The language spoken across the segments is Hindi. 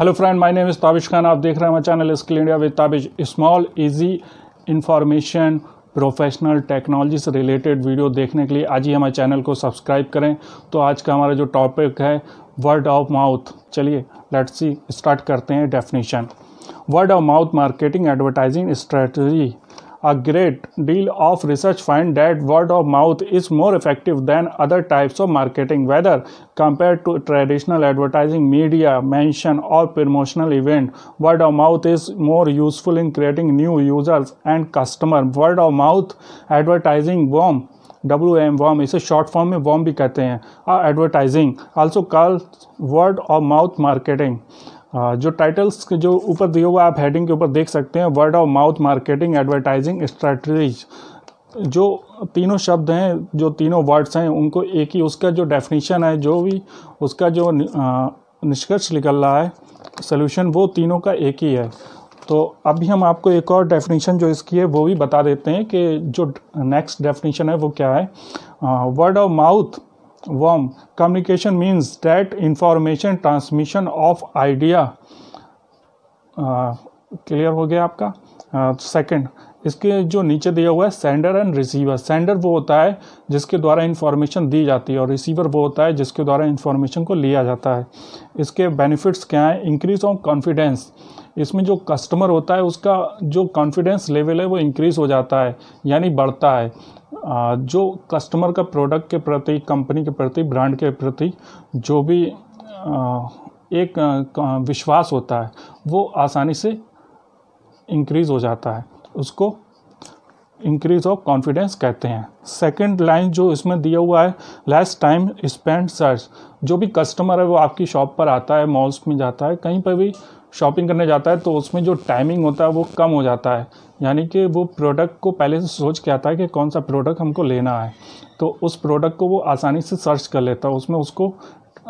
Hello friend my name is Tabish Khan आप देख रहे हैं हमारा channel Skill India with Tabish small easy information professional technology से रिलेटेड वीडियो देखने के लिए आज ही हमारे चैनल को सब्सक्राइब करें तो आज का हमारा जो टॉपिक है वर्ड ऑफ माउथ चलिए लेट्स सी स्टार्ट करते हैं definition word of mouth marketing advertising strategy A great deal of research find that word of mouth is more effective than other types of marketing, whether compared to traditional advertising, media, mention, or promotional event. Word of mouth is more useful in creating new users and customer. Word of mouth advertising worm W M वॉम इसे शॉर्ट फॉर्म में वॉम भी कहते हैं advertising also call word of mouth marketing जो टाइटल्स के जो ऊपर दिए हुआ आप हेडिंग के ऊपर देख सकते हैं word of mouth marketing advertising strategies जो तीनों शब्द हैं जो तीनों वर्ड्स हैं उनको एक ही उसका जो डेफिनेशन है जो भी उसका जो निष्कर्ष निकल रहा है सोल्यूशन वो तीनों का एक ही है तो अभी हम आपको एक और डेफिनेशन जो इसकी है वो भी बता देते हैं कि जो नेक्स्ट डेफिनेशन है वो क्या है वर्ड ऑफ माउथ वॉम communication means that information transmission of idea clear हो गया आपका सेकेंड uh, इसके जो नीचे दिया हुआ है सेंडर एंड रिसीवर सेंडर वो होता है जिसके द्वारा इन्फॉर्मेशन दी जाती है और रिसीवर वो होता है जिसके द्वारा इन्फॉर्मेशन को लिया जाता है इसके बेनिफिट्स क्या हैं इंक्रीज ऑफ कॉन्फिडेंस इसमें जो कस्टमर होता है उसका जो कॉन्फिडेंस लेवल है वो इंक्रीज़ हो जाता है यानी बढ़ता है जो कस्टमर का प्रोडक्ट के प्रति कंपनी के प्रति ब्रांड के प्रति जो भी एक विश्वास होता है वो आसानी से इंक्रीज़ हो जाता है उसको इंक्रीज ऑफ कॉन्फिडेंस कहते हैं सेकंड लाइन जो इसमें दिया हुआ है लेस टाइम स्पेंड सर्च जो भी कस्टमर है वो आपकी शॉप पर आता है मॉल्स में जाता है कहीं पर भी शॉपिंग करने जाता है तो उसमें जो टाइमिंग होता है वो कम हो जाता है यानी कि वो प्रोडक्ट को पहले से सोच के आता है कि कौन सा प्रोडक्ट हमको लेना है तो उस प्रोडक्ट को वो आसानी से सर्च कर लेता है उसमें उसको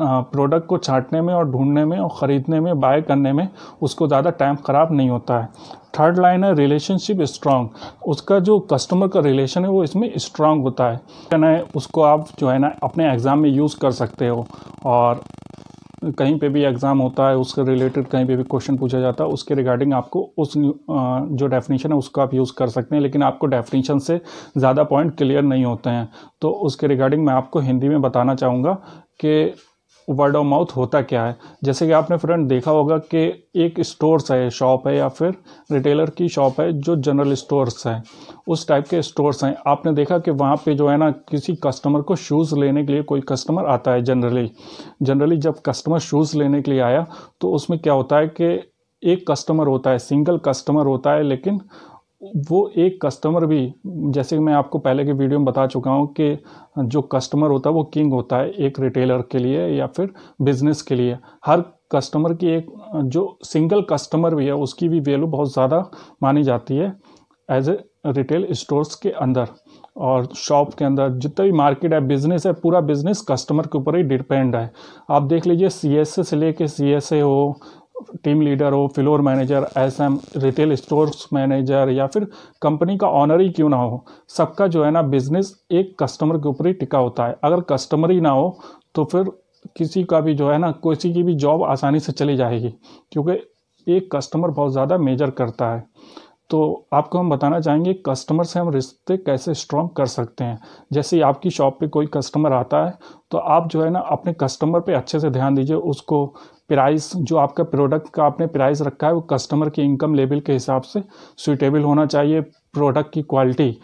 प्रोडक्ट को छाटने में और ढूंढने में और ख़रीदने में बाय करने में उसको ज़्यादा टाइम ख़राब नहीं होता है थर्ड लाइन है रिलेशनशिप स्ट्रांग उसका जो कस्टमर का रिलेशन है वो इसमें स्ट्रांग होता है क्या है उसको आप जो है ना अपने एग्ज़ाम में यूज़ कर सकते हो और कहीं पे भी एग्ज़ाम होता है उसके रिलेटेड कहीं पे भी क्वेश्चन पूछा जाता है उसके रिगार्डिंग आपको उस जो डेफिनेशन है उसका आप यूज़ कर सकते हैं लेकिन आपको डेफिनेशन से ज़्यादा पॉइंट क्लियर नहीं होते हैं तो उसके रिगार्डिंग मैं आपको हिंदी में बताना चाहूँगा कि वर्ड ऑफ माउथ होता क्या है जैसे कि आपने फ्रेंड देखा होगा कि एक स्टोर्स है शॉप है या फिर रिटेलर की शॉप है जो जनरल स्टोर्स हैं उस टाइप के स्टोर्स हैं आपने देखा कि वहाँ पे जो है ना किसी कस्टमर को शूज़ लेने के लिए कोई कस्टमर आता है जनरली जनरली जब कस्टमर शूज़ लेने के लिए आया तो उसमें क्या होता है कि एक कस्टमर होता है सिंगल कस्टमर होता है लेकिन वो एक कस्टमर भी जैसे कि मैं आपको पहले के वीडियो में बता चुका हूँ कि जो कस्टमर होता है वो किंग होता है एक रिटेलर के लिए या फिर बिजनेस के लिए हर कस्टमर की एक जो सिंगल कस्टमर भी है उसकी भी वैल्यू बहुत ज़्यादा मानी जाती है एज ए रिटेल स्टोर्स के अंदर और शॉप के अंदर जितना भी मार्केट है बिजनेस है पूरा बिजनेस कस्टमर के ऊपर ही डिपेंड है आप देख लीजिए सी एस ए से लेके सी एस ए हो टीम लीडर हो floor manager SM retail stores manager या फिर कंपनी का ऑनर ही क्यों ना हो सबका जो है ना बिजनेस एक कस्टमर के ऊपर ही टिका होता है अगर कस्टमर ही ना हो तो फिर किसी का भी जो है ना किसी की भी जॉब आसानी से चली जाएगी क्योंकि एक कस्टमर बहुत ज़्यादा मेजर करता है तो आपको हम बताना चाहेंगे कस्टमर से हम रिश्ते कैसे स्ट्रॉन्ग कर सकते हैं जैसे आपकी शॉप पे कोई कस्टमर आता है तो आप जो है ना अपने कस्टमर पे अच्छे से ध्यान दीजिए उसको प्राइस जो आपका प्रोडक्ट का आपने प्राइस रखा है वो कस्टमर के इनकम लेवल के हिसाब से सुइटेबल होना चाहिए प्रोडक्ट की क्वालिटी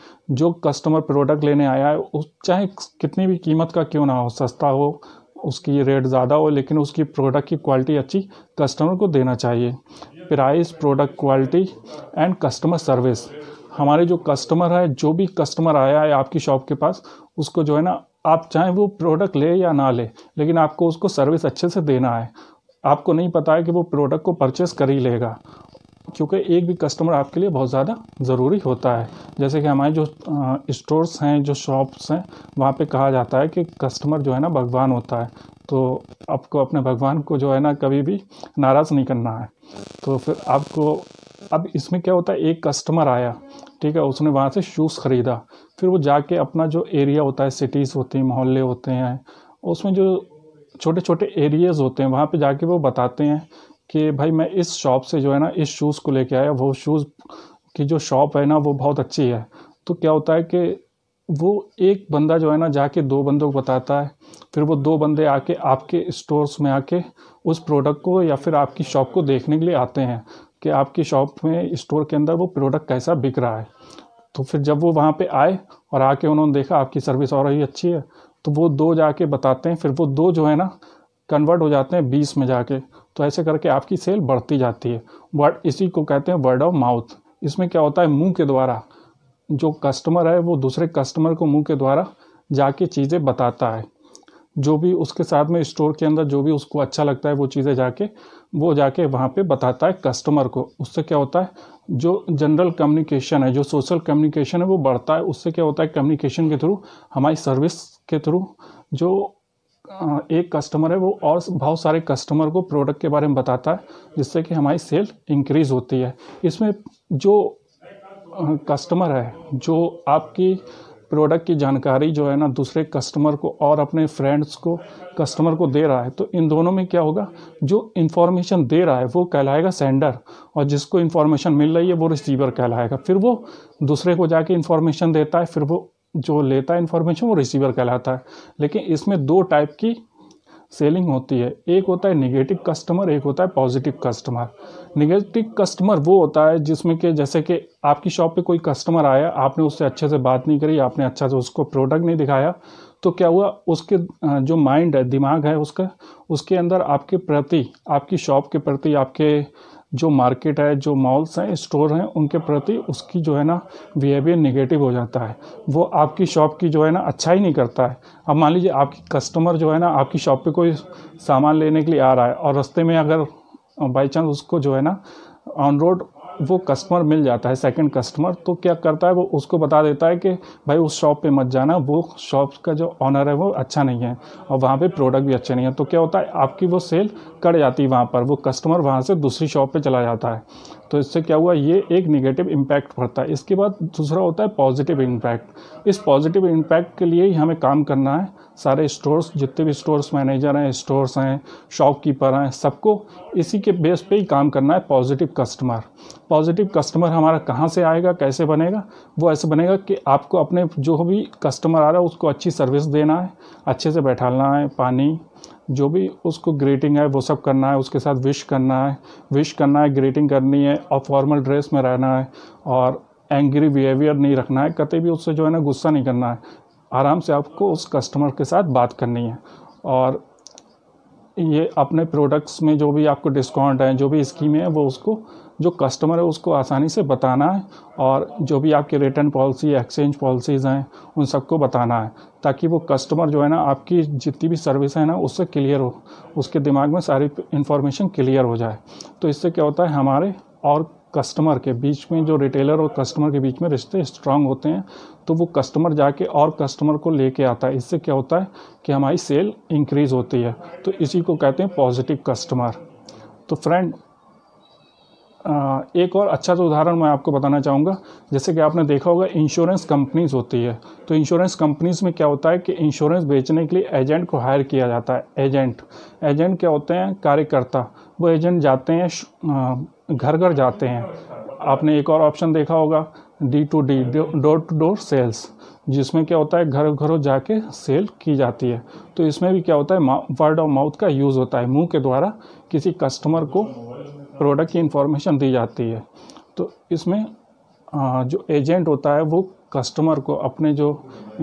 जो कस्टमर प्रोडक्ट लेने आया है उस चाहे कितनी भी कीमत का क्यों ना हो सस्ता हो उसकी रेट ज़्यादा हो लेकिन उसकी प्रोडक्ट की क्वालिटी अच्छी कस्टमर को देना चाहिए price product quality and customer service हमारे जो कस्टमर है जो भी कस्टमर आया है आपकी शॉप के पास उसको जो है ना आप चाहे वो प्रोडक्ट ले या ना ले लेकिन आपको उसको सर्विस अच्छे से देना है आपको नहीं पता है कि वो प्रोडक्ट को परचेस कर ही लेगा क्योंकि एक भी कस्टमर आपके लिए बहुत ज़्यादा ज़रूरी होता है जैसे कि हमारे जो स्टोर्स हैं जो शॉप्स हैं वहाँ पे कहा जाता है कि कस्टमर जो है ना भगवान होता है तो आपको अपने भगवान को जो है ना कभी भी नाराज़ नहीं करना है तो फिर आपको अब इसमें क्या होता है एक कस्टमर आया ठीक है उसने वहाँ से शूज़ ख़रीदा फिर वो जाके अपना जो एरिया होता है सिटीज़ होती हैं मोहल्ले होते हैं उसमें जो छोटे छोटे एरियाज़ होते हैं वहाँ पे जाके वो बताते हैं कि भाई मैं इस शॉप से जो है ना इस शूज़ को लेके आया वो शूज़ की जो शॉप है ना वो बहुत अच्छी है तो क्या होता है कि वो एक बंदा जो है ना जाके दो बंदों को बताता है फिर वो दो बंदे आके आपके स्टोर्स में आके उस प्रोडक्ट को या फिर आपकी शॉप को देखने के लिए आते हैं कि आपकी शॉप में स्टोर के अंदर वो प्रोडक्ट कैसा बिक रहा है तो फिर जब वो वहाँ पे आए और आके उन्होंने देखा आपकी सर्विस और ही अच्छी है तो वो दो जाके बताते हैं फिर वो दो जो है ना कन्वर्ट हो जाते हैं बीस में जाके तो ऐसे करके आपकी सेल बढ़ती जाती है वर्ड इसी को कहते हैं वर्ड ऑफ माउथ इसमें क्या होता है मुंह के द्वारा जो कस्टमर है वो दूसरे कस्टमर को मुंह के द्वारा जाके चीज़ें बताता है जो भी उसके साथ में स्टोर के अंदर जो भी उसको अच्छा लगता है वो चीज़ें जाके वो जाके वहाँ पे बताता है कस्टमर को उससे क्या होता है जो जनरल कम्युनिकेशन है जो सोशल कम्युनिकेशन है वो बढ़ता है उससे क्या होता है कम्युनिकेशन के थ्रू हमारी सर्विस के थ्रू जो एक कस्टमर है वो और बहुत सारे कस्टमर को प्रोडक्ट के बारे में बताता है जिससे कि हमारी सेल इंक्रीज होती है इसमें जो कस्टमर है जो आपकी प्रोडक्ट की जानकारी जो है ना दूसरे कस्टमर को और अपने फ्रेंड्स को कस्टमर को दे रहा है तो इन दोनों में क्या होगा जो इन्फॉर्मेशन दे रहा है वो कहलाएगा सेंडर और जिसको इन्फॉर्मेशन मिल रही है वो रिसीवर कहलाएगा फिर वो दूसरे को जाके इन्फॉर्मेशन देता है फिर वो जो लेता है इन्फॉर्मेशन वो रिसीवर कहलाता है लेकिन इसमें दो टाइप की सेलिंग होती है एक होता है निगेटिव कस्टमर एक होता है पॉजिटिव कस्टमर निगेटिव कस्टमर वो होता है जिसमें कि जैसे कि आपकी शॉप पे कोई कस्टमर आया आपने उससे अच्छे से बात नहीं करी आपने अच्छा से उसको प्रोडक्ट नहीं दिखाया तो क्या हुआ उसके जो माइंड है दिमाग है उसका उसके अंदर आपके प्रति आपकी शॉप के प्रति आपके जो मार्केट है जो मॉल्स हैं स्टोर हैं उनके प्रति उसकी जो है ना बिहेवियर नेगेटिव हो जाता है वो आपकी शॉप की जो है ना अच्छा ही नहीं करता है अब मान लीजिए आपकी कस्टमर जो है ना आपकी शॉप पे कोई सामान लेने के लिए आ रहा है और रास्ते में अगर बाई चांस उसको जो है ना ऑन रोड वो कस्टमर मिल जाता है सेकंड कस्टमर तो क्या करता है वो उसको बता देता है कि भाई उस शॉप पे मत जाना वो शॉप का जो ऑनर है वो अच्छा नहीं है और वहाँ पे प्रोडक्ट भी अच्छे नहीं है तो क्या होता है आपकी वो सेल कट जाती है वहाँ पर वो कस्टमर वहाँ से दूसरी शॉप पे चला जाता है तो इससे क्या हुआ ये एक निगेटिव इम्पैक्ट पड़ता है इसके बाद दूसरा होता है पॉजिटिव इम्पैक्ट इस पॉजिटिव इम्पैक्ट के लिए ही हमें काम करना है सारे स्टोर्स जितने भी स्टोर्स मैनेजर हैं स्टोर्स हैं शॉपकीपर हैं सबको इसी के बेस पे ही काम करना है पॉजिटिव कस्टमर पॉजिटिव कस्टमर हमारा कहाँ से आएगा कैसे बनेगा वो ऐसे बनेगा कि आपको अपने जो भी कस्टमर आ रहा है उसको अच्छी सर्विस देना है अच्छे से बैठाना है पानी जो भी उसको ग्रीटिंग है वो सब करना है उसके साथ विश करना है विश करना है ग्रीटिंग करनी है और फॉर्मल ड्रेस में रहना है और एंग्री बिहेवियर नहीं रखना है कतई भी उससे जो है ना गुस्सा नहीं करना है आराम से आपको उस कस्टमर के साथ बात करनी है और ये अपने प्रोडक्ट्स में जो भी आपको डिस्काउंट हैं जो भी स्कीमें हैं वो उसको जो कस्टमर है उसको आसानी से बताना है और जो भी आपके रिटर्न पॉलिसी एक्सचेंज पॉलिसीज़ हैं उन सबको बताना है ताकि वो कस्टमर जो है ना आपकी जितनी भी सर्विस है ना उससे क्लियर हो उसके दिमाग में सारी इन्फॉर्मेशन क्लियर हो जाए तो इससे क्या होता है हमारे और कस्टमर के बीच में जो रिटेलर और कस्टमर के बीच में रिश्ते स्ट्रांग होते हैं तो वो कस्टमर जाके और कस्टमर को लेके आता है इससे क्या होता है कि हमारी सेल इंक्रीज़ होती है तो इसी को कहते हैं पॉजिटिव कस्टमर तो फ्रेंड एक और अच्छा सा तो उदाहरण मैं आपको बताना चाहूँगा जैसे कि आपने देखा होगा इंश्योरेंस कंपनीज होती है तो इंश्योरेंस कंपनीज में क्या होता है कि इंश्योरेंस बेचने के लिए एजेंट को हायर किया जाता है एजेंट एजेंट क्या होते हैं कार्यकर्ता वो एजेंट जाते हैं घर घर जाते हैं आपने एक और ऑप्शन देखा होगा D to D door to door sales जिसमें क्या होता है घर घरों जाके सेल की जाती है तो इसमें भी क्या होता है वर्ड ऑफ माउथ का यूज़ होता है मुंह के द्वारा किसी कस्टमर को प्रोडक्ट की इंफॉर्मेशन दी जाती है तो इसमें जो एजेंट होता है वो कस्टमर को अपने जो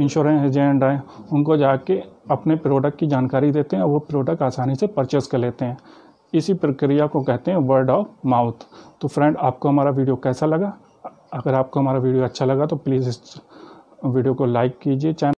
इंश्योरेंस एजेंट हैं उनको जाके अपने प्रोडक्ट की जानकारी देते हैं और वो प्रोडक्ट आसानी से परचेस कर लेते हैं इसी प्रक्रिया को कहते हैं वर्ड ऑफ माउथ तो फ्रेंड आपको हमारा वीडियो कैसा लगा अगर आपको हमारा वीडियो अच्छा लगा तो प्लीज़ इस वीडियो को लाइक कीजिए चैनल